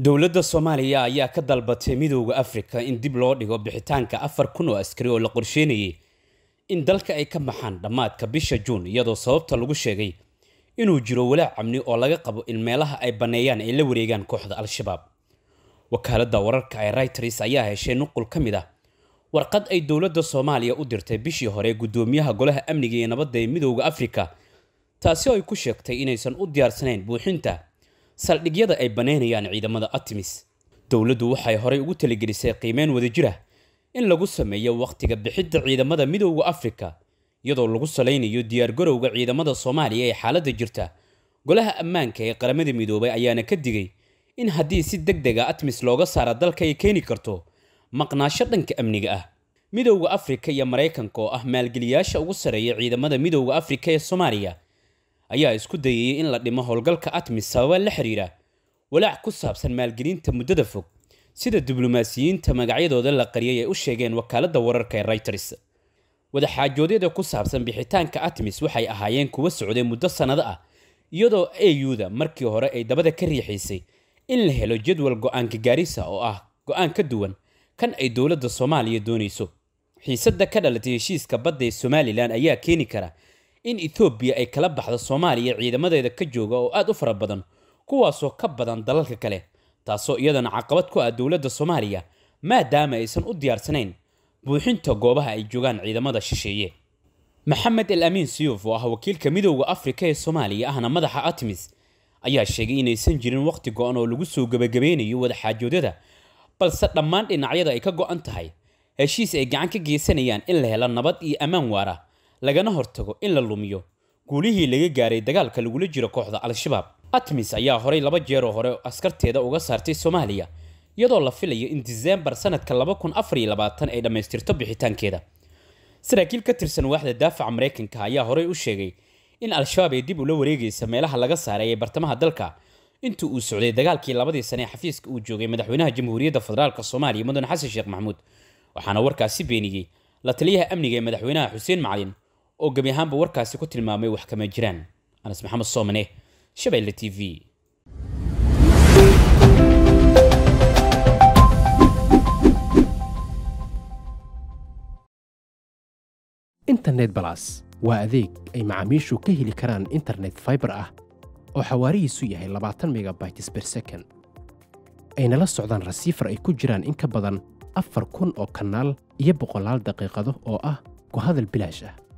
dowladda soomaaliya ayaa ka dalbatay midooda afrika in dib loo dhigo bixitaanka afar kun oo askari oo la qorsheynayay in dalka ay ka maxaan dhammaadka bisha juun iyadoo sababta lagu sheegay inuu jiro walaac amni oo laga qabo in meelaha ay banneeyaan ay la wareegaan kooxda al-shabaab wakaaladda wararka ee rayters ayaa heshay nuqul ka mid ah warqad ay dowladda soomaaliya u dirtay bishii hore guddoomiyaha golaha amniga ee nabadda ee midooda afrika taasi oo ay ku sheegtay inaysan u diyaarsanayn buuxinta saldhigyada ay bannaynayaan ciidamada artemis dowladdu waxay horay ugu talagelisay qiimeyn wadajir ah in lagu sameeyo wakhtiga bixidda ciidamada midowda afrika iyadoo lagu salaynayo diyaargarowga ciidamada soomaaliya ee xaaladda jirta golaha ammaanka ee qaramada midoobay ayaana ka digay in haddii si deg dega ah artemis looga saara dalka ay keeni karto maqnaasho dhanka amniga ah midowda afrika iyo maraykanka oo ah maalgeliyaasha ugu sarreeya ciidamada midowda afrika ee soomaaliya ayaa isku dayayay in la dhimo howlgalka atmis sababa la xiriira walaac ku saabsan maalgelinta muddada fog sida diblomaasiyiinta magacyadooda la qariyay ay u sheegeen wakaaladda wararka ee reuters wadaxaajoodyada ku saabsan bixitaanka atmis waxay ahaayeen kuwa socday muddo sannado ah iyadoo da markii hore ay dabada ka riixaysay in la helo jadwal go gaarisa oo ah go-aan ka duwan kan ay dowladda soomaaliya doonayso xiisadda ka dhalatay heshiiska badda ee somalilan ayaa keeni kara in etoobiya ay kala baxdo soomaaliya ciidamadeeda ka jooga oo aad u fara badan kuwaasoo ka badan dalalka kale taasoo iyadana caqabad ku ah dowladda soomaaliya maadaama aysan u diyaarsanayn buuxinta goobaha ay joogaan ciidamada shisheeye maxamed el amiin siyuuf oo ah wakiilka midowda afrika ee soomaaliya ahna madaxa artemis ayaa sheegay inaysan jirin wakhti go-an oo lagu soo gebagabeynayo wadaxaajoodyada balse dhammaan dhinacyada ay ka go-an tahay heshiis ay gacan ka geysanayaan in la helo nabad iyo ammaan waara lagana hortago in la lumiyo guulihii laga gaaray dagaalka lagula jiro kooxda al-shabaab atmis ayaa horay laba jeeroo hore askarteeda uga saartay soomaaliya iyadoo la filayo in diseembar sanadka laba kun afariyo labaatan ay dhammaystirto bixitaankeeda saraakiil ka tirsan waaxda daafaca maraykanka ayaa horay u sheegay in al-shabaab ay dib ula wareegaysa meelaha laga saaray ee bartamaha dalka intii uu socday dagaalkii labadii sane ee xafiiska uu joogay madaxweynaha jamhuuriyadda federaalk soomaaliya mudane xasan sheekh maxamuud waxaana warkaasi beeniyey la taliyaha amniga ee madaxweynaha xuseen macalin oo gebi ahaanba warkaasi ku tilmaamay wax kama jiraan anas maxamed soomane shabeelle t v internet balas waa adeeg ay macaamiishu ka heli karaan internet fiber ah oo xawaarihiisu yahay labaatan megabytes ber second ayna la socdaan rasiifar ay ku jiraan in ka badan afar kun oo kanaal iyo boqolaal daqiiqado oo ah ku hadal bilaash ah